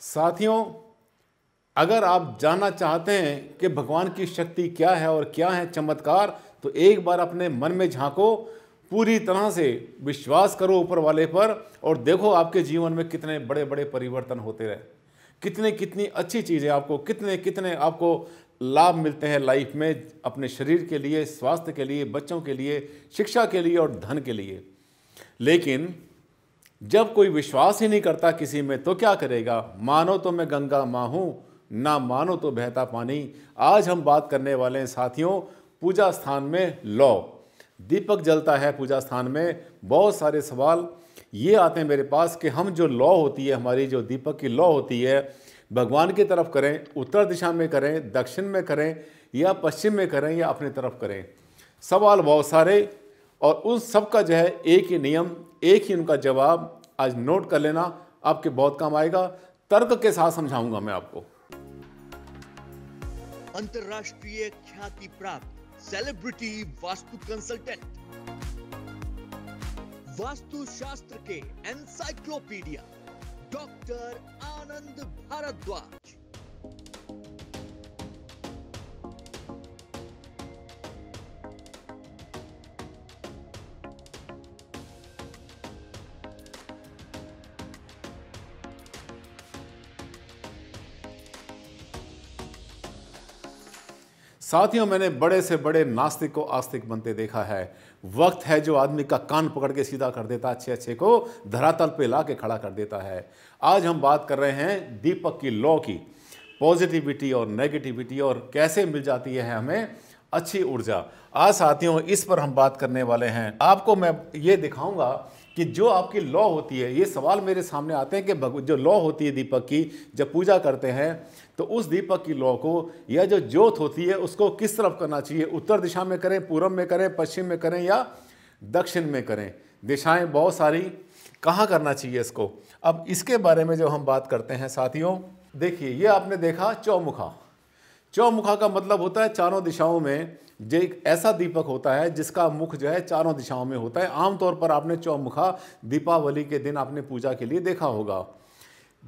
साथियों अगर आप जानना चाहते हैं कि भगवान की शक्ति क्या है और क्या है चमत्कार तो एक बार अपने मन में झांको पूरी तरह से विश्वास करो ऊपर वाले पर और देखो आपके जीवन में कितने बड़े बड़े परिवर्तन होते रहे कितने कितनी अच्छी चीज़ें आपको कितने कितने आपको लाभ मिलते हैं लाइफ में अपने शरीर के लिए स्वास्थ्य के लिए बच्चों के लिए शिक्षा के लिए और धन के लिए लेकिन जब कोई विश्वास ही नहीं करता किसी में तो क्या करेगा मानो तो मैं गंगा माँ हूँ ना मानो तो बहता पानी आज हम बात करने वाले हैं साथियों पूजा स्थान में लॉ दीपक जलता है पूजा स्थान में बहुत सारे सवाल ये आते हैं मेरे पास कि हम जो लॉ होती है हमारी जो दीपक की लॉ होती है भगवान की तरफ करें उत्तर दिशा में करें दक्षिण में करें या पश्चिम में करें या अपनी तरफ करें सवाल बहुत सारे और उन सब का जो है एक ही नियम एक ही उनका जवाब आज नोट कर लेना आपके बहुत काम आएगा तर्क के साथ समझाऊंगा मैं आपको अंतरराष्ट्रीय ख्याति प्राप्त सेलिब्रिटी वास्तु कंसल्टेंट वास्तु शास्त्र के एनसाइक्लोपीडिया डॉक्टर आनंद भारद्वाज साथियों मैंने बड़े से बड़े नास्तिक को आस्तिक बनते देखा है वक्त है जो आदमी का कान पकड़ के सीधा कर देता अच्छे अच्छे को धरातल पे ला के खड़ा कर देता है आज हम बात कर रहे हैं दीपक की लॉ की पॉजिटिविटी और नेगेटिविटी और कैसे मिल जाती है हमें अच्छी ऊर्जा आज साथियों इस पर हम बात करने वाले हैं आपको मैं ये दिखाऊंगा कि जो आपकी लॉ होती है ये सवाल मेरे सामने आते हैं कि जो लॉ होती है दीपक की जब पूजा करते हैं तो उस दीपक की लॉ को या जो ज्योत होती है उसको किस तरफ करना चाहिए उत्तर दिशा में करें पूर्व में करें पश्चिम में करें या दक्षिण में करें दिशाएं बहुत सारी कहाँ करना चाहिए इसको अब इसके बारे में जब हम बात करते हैं साथियों देखिए ये आपने देखा चौमुखा चौमुखा का मतलब होता है चारों दिशाओं में जो एक ऐसा दीपक होता है जिसका मुख जो है चारों दिशाओं में होता है आमतौर पर आपने चौमुखा दीपावली के दिन आपने पूजा के लिए देखा होगा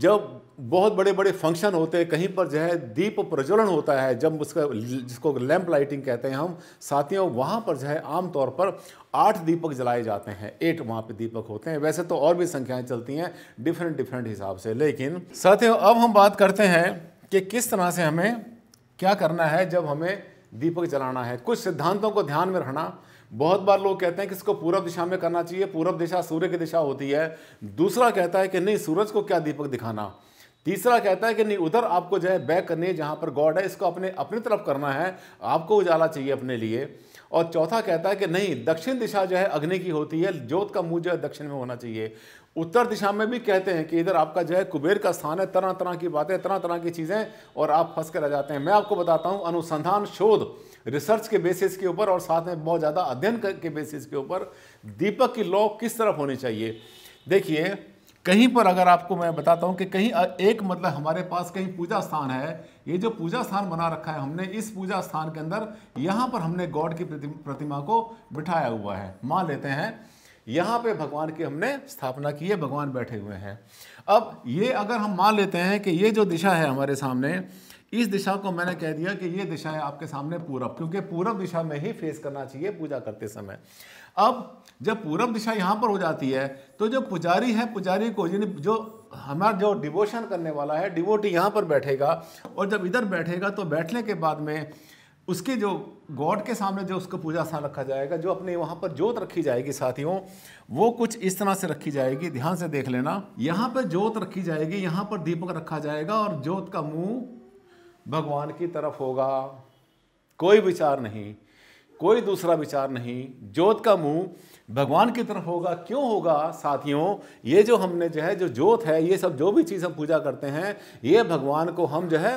जब बहुत बड़े बड़े फंक्शन होते हैं कहीं पर जो है दीप प्रज्वलन होता है जब उसका जिसको लैंप लाइटिंग कहते हैं हम साथियों वहाँ पर जो है आमतौर पर आठ दीपक जलाए जाते हैं एट वहाँ पे दीपक होते हैं वैसे तो और भी संख्याएं चलती हैं डिफरेंट डिफरेंट हिसाब से लेकिन साथियों अब हम बात करते हैं कि किस तरह से हमें क्या करना है जब हमें दीपक जलाना है कुछ सिद्धांतों को ध्यान में रखना बहुत बार लोग कहते हैं कि इसको पूरब दिशा में करना चाहिए पूरब दिशा सूर्य की दिशा होती है दूसरा कहता है कि नहीं सूरज को क्या दीपक दिखाना तीसरा कहता है कि नहीं उधर आपको जो है बैक करनी जहाँ पर गॉड है इसको अपने अपनी तरफ करना है आपको उजाला चाहिए अपने लिए और चौथा कहता है कि नहीं दक्षिण दिशा जो है अग्नि की होती है ज्योत का मुंह जो है दक्षिण में होना चाहिए उत्तर दिशा में भी कहते हैं कि इधर आपका जो है कुबेर का स्थान है तरह तरह की बातें तरह तरह की चीज़ें और आप फंस कर रह जाते हैं मैं आपको बताता हूँ अनुसंधान शोध रिसर्च के बेसिस के ऊपर और साथ में बहुत ज़्यादा अध्ययन के बेसिस के ऊपर दीपक की लॉ किस तरफ होनी चाहिए देखिए कहीं पर अगर आपको मैं बताता हूँ कि कहीं एक मतलब हमारे पास कहीं पूजा स्थान है ये जो पूजा स्थान बना रखा है हमने इस पूजा स्थान के अंदर यहाँ पर हमने गॉड की प्रतिमा को बिठाया हुआ है मान लेते हैं यहाँ पे भगवान की हमने स्थापना की है भगवान बैठे हुए हैं अब ये अगर हम मान लेते हैं कि ये जो दिशा है हमारे सामने इस दिशा को मैंने कह दिया कि ये दिशा है आपके सामने पूरब क्योंकि पूरब दिशा में ही फेस करना चाहिए पूजा करते समय अब जब पूरब दिशा यहाँ पर हो जाती है तो जो पुजारी है पुजारी को यानी जो हमारा जो डिवोशन करने वाला है डिवोटी यहाँ पर बैठेगा और जब इधर बैठेगा तो बैठने के बाद में उसके जो गॉड के सामने जो उसको पूजा स्थान रखा जाएगा जो अपने वहाँ पर जोत रखी जाएगी साथियों वो कुछ इस तरह से रखी जाएगी ध्यान से देख लेना यहाँ पर जोत रखी जाएगी यहाँ पर दीपक रखा जाएगा और जोत का मुंह भगवान की तरफ होगा कोई विचार नहीं कोई दूसरा विचार नहीं जोत का मुंह भगवान की तरफ होगा क्यों होगा साथियों ये जो हमने जो है जो जोत है ये सब जो भी चीज़ हम पूजा करते हैं ये भगवान को हम जो है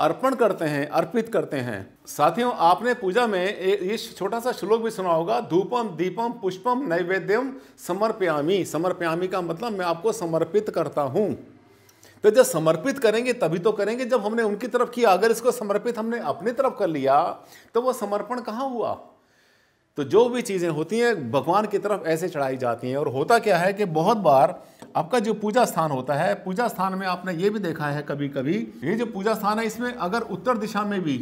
अर्पण करते हैं अर्पित करते हैं साथियों आपने पूजा में ये छोटा सा श्लोक भी सुना होगा धूपम दीपम पुष्पम नैवेद्यम समर्पयामी समर्पयामी का मतलब मैं आपको समर्पित करता हूँ तो जब समर्पित करेंगे तभी तो करेंगे जब हमने उनकी तरफ किया अगर इसको समर्पित हमने अपनी तरफ कर लिया तो वो समर्पण कहाँ हुआ तो जो भी चीज़ें होती हैं भगवान की तरफ ऐसे चढ़ाई जाती हैं और होता क्या है कि बहुत बार आपका जो पूजा स्थान होता है पूजा स्थान में आपने ये भी देखा है कभी कभी ये जो पूजा स्थान है इसमें अगर उत्तर दिशा में भी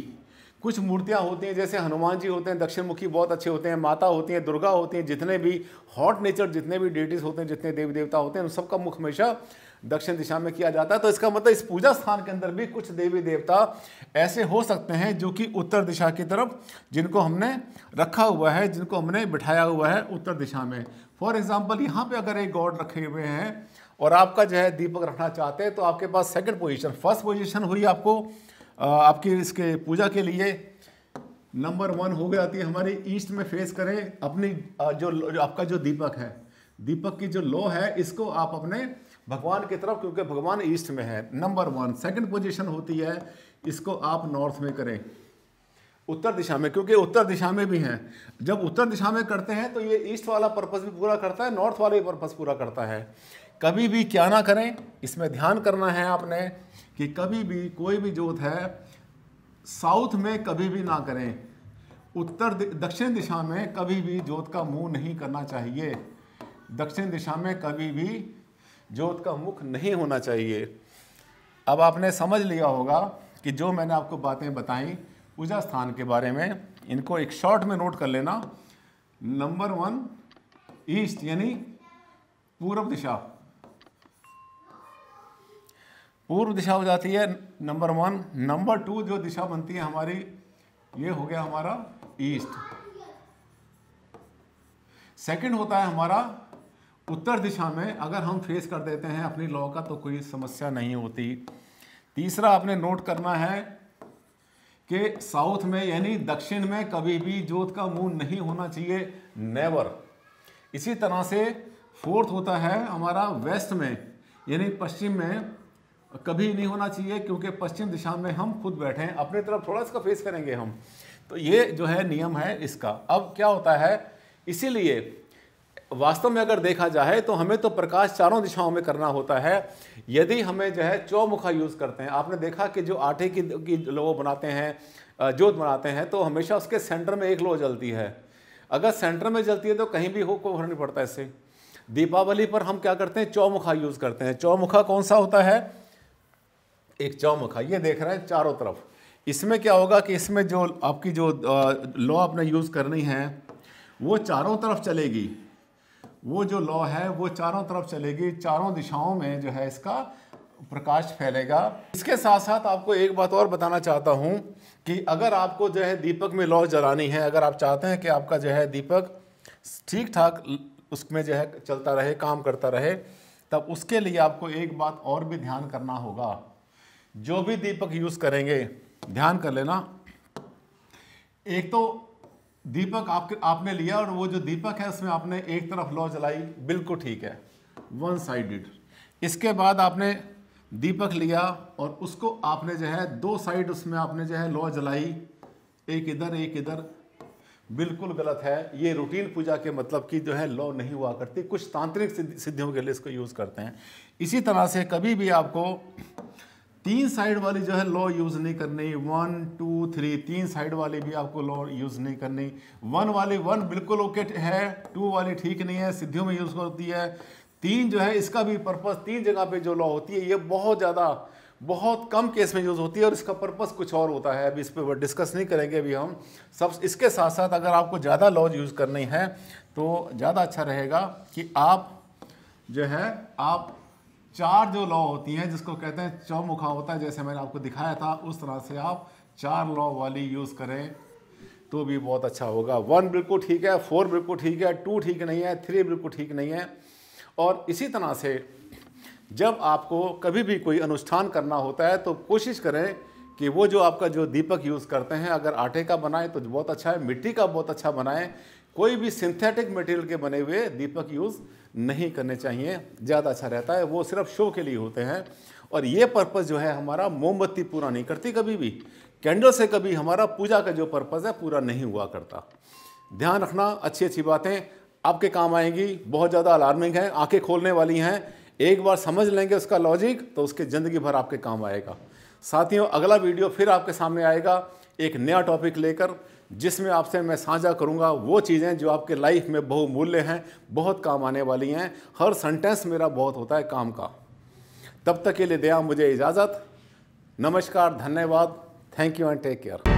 कुछ मूर्तियाँ होती हैं जैसे हनुमान जी होते हैं दक्षिण मुखी बहुत अच्छे होते हैं माता होती हैं दुर्गा होती हैं जितने भी हॉट नेचर जितने भी डेटीज होते हैं जितने देवी देवता होते हैं उन सबका मुख हमेशा दक्षिण दिशा में किया जाता है तो इसका मतलब इस पूजा स्थान के अंदर भी कुछ देवी देवता ऐसे हो सकते हैं जो कि उत्तर दिशा की तरफ जिनको हमने रखा हुआ है जिनको हमने बिठाया हुआ है उत्तर दिशा में फॉर एग्जाम्पल यहाँ पे अगर एक गॉड रखे हुए हैं और आपका जो है दीपक रखना चाहते हैं तो आपके पास सेकेंड पोजिशन फर्स्ट पोजिशन हुई आपको आपकी इसके पूजा के लिए नंबर वन हो जाती है हमारी ईस्ट में फेस करें अपनी जो, जो आपका जो दीपक है दीपक की जो लो है इसको आप अपने भगवान की तरफ क्योंकि भगवान ईस्ट में है नंबर वन सेकंड पोजीशन होती है इसको आप नॉर्थ में करें उत्तर दिशा में क्योंकि उत्तर दिशा में भी हैं जब उत्तर दिशा में करते हैं तो ये ईस्ट वाला पर्पस भी पूरा करता है नॉर्थ वाला भी पर्पस पूरा करता है कभी भी क्या ना करें इसमें ध्यान करना है आपने कि कभी भी कोई भी जोत है साउथ में कभी भी ना करें उत्तर दक्षिण दिशा में कभी भी जोत का मुंह नहीं करना चाहिए दक्षिण दिशा में कभी भी जो का मुख नहीं होना चाहिए अब आपने समझ लिया होगा कि जो मैंने आपको बातें बताई पूजा स्थान के बारे में इनको एक शॉर्ट में नोट कर लेना नंबर वन ईस्ट यानी पूर्व दिशा पूर्व दिशा हो जाती है नंबर वन नंबर टू जो दिशा बनती है हमारी ये हो गया हमारा ईस्ट सेकंड होता है हमारा उत्तर दिशा में अगर हम फेस कर देते हैं अपनी लॉ का तो कोई समस्या नहीं होती तीसरा आपने नोट करना है कि साउथ में यानी दक्षिण में कभी भी जोत का मुंह नहीं होना चाहिए नेवर इसी तरह से फोर्थ होता है हमारा वेस्ट में यानी पश्चिम में कभी नहीं होना चाहिए क्योंकि पश्चिम दिशा में हम खुद बैठे हैं अपनी तरफ थोड़ा इसका फेस करेंगे हम तो ये जो है नियम है इसका अब क्या होता है इसीलिए वास्तव में अगर देखा जाए तो हमें तो प्रकाश चारों दिशाओं में करना होता है यदि हमें जो है चौमुखा यूज़ करते हैं आपने देखा कि जो आटे की, की लोह बनाते हैं जोत बनाते हैं तो हमेशा उसके सेंटर में एक लो जलती है अगर सेंटर में जलती है तो कहीं भी हो को नहीं पड़ता है इससे दीपावली पर हम क्या करते हैं चौमुखा यूज़ करते हैं चौमुखा कौन सा होता है एक चौमुखा ये देख रहे हैं चारों तरफ इसमें क्या होगा कि इसमें जो आपकी जो लॉ आपने यूज़ करनी है वो चारों तरफ चलेगी वो जो लॉ है वो चारों तरफ चलेगी चारों दिशाओं में जो है इसका प्रकाश फैलेगा इसके साथ साथ आपको एक बात और बताना चाहता हूँ कि अगर आपको जो है दीपक में लॉ जलानी है अगर आप चाहते हैं कि आपका जो है दीपक ठीक ठाक उसमें जो है चलता रहे काम करता रहे तब उसके लिए आपको एक बात और भी ध्यान करना होगा जो भी दीपक यूज़ करेंगे ध्यान कर लेना एक तो दीपक आपके आपने लिया और वो जो दीपक है उसमें आपने एक तरफ लॉ जलाई बिल्कुल ठीक है वन साइडेड इसके बाद आपने दीपक लिया और उसको आपने जो है दो साइड उसमें आपने जो है लॉ जलाई एक इधर एक इधर बिल्कुल गलत है ये रूटीन पूजा के मतलब की जो है लॉ नहीं हुआ करती कुछ तांत्रिक सिद्धियों के लिए इसको यूज़ करते हैं इसी तरह से कभी भी आपको तीन साइड वाली जो है लॉ यूज़ नहीं करनी वन टू थ्री तीन साइड वाली भी आपको लॉ यूज़ नहीं करनी वन वाली वन बिल्कुल ओके है टू वाली ठीक नहीं है सिद्धियों में यूज़ होती है तीन जो है इसका भी पर्पज़ तीन जगह पे जो लॉ होती है ये बहुत ज़्यादा बहुत कम केस में यूज़ होती है और इसका पर्पस कुछ और होता है अभी इस पर डिस्कस नहीं करेंगे अभी हम सब इसके साथ साथ अगर आपको ज़्यादा लॉज यूज़ करनी है तो ज़्यादा अच्छा रहेगा कि आप जो है आप चार जो लॉ होती हैं जिसको कहते हैं चौमुखा होता है जैसे मैंने आपको दिखाया था उस तरह से आप चार लॉ वाली यूज़ करें तो भी बहुत अच्छा होगा वन बिल्कुल ठीक है फोर बिल्कुल ठीक है टू ठीक नहीं है थ्री बिल्कुल ठीक नहीं है और इसी तरह से जब आपको कभी भी कोई अनुष्ठान करना होता है तो कोशिश करें कि वो जो आपका जो दीपक यूज़ करते हैं अगर आटे का बनाएं तो बहुत अच्छा है मिट्टी का बहुत अच्छा बनाएं कोई भी सिंथेटिक मटेरियल के बने हुए दीपक यूज़ नहीं करने चाहिए ज़्यादा अच्छा रहता है वो सिर्फ शो के लिए होते हैं और ये पर्पज़ जो है हमारा मोमबत्ती पूरा नहीं करती कभी भी कैंडल से कभी हमारा पूजा का जो पर्पज़ है पूरा नहीं हुआ करता ध्यान रखना अच्छी अच्छी बातें आपके काम आएंगी बहुत ज़्यादा अलार्मिंग है आंखें खोलने वाली हैं एक बार समझ लेंगे उसका लॉजिक तो उसके ज़िंदगी भर आपके काम आएगा साथियों अगला वीडियो फिर आपके सामने आएगा एक नया टॉपिक लेकर जिसमें आपसे मैं साझा करूंगा वो चीज़ें जो आपके लाइफ में बहुमूल्य हैं बहुत काम आने वाली हैं हर सेंटेंस मेरा बहुत होता है काम का तब तक के लिए दया मुझे इजाज़त नमस्कार धन्यवाद thank you and take care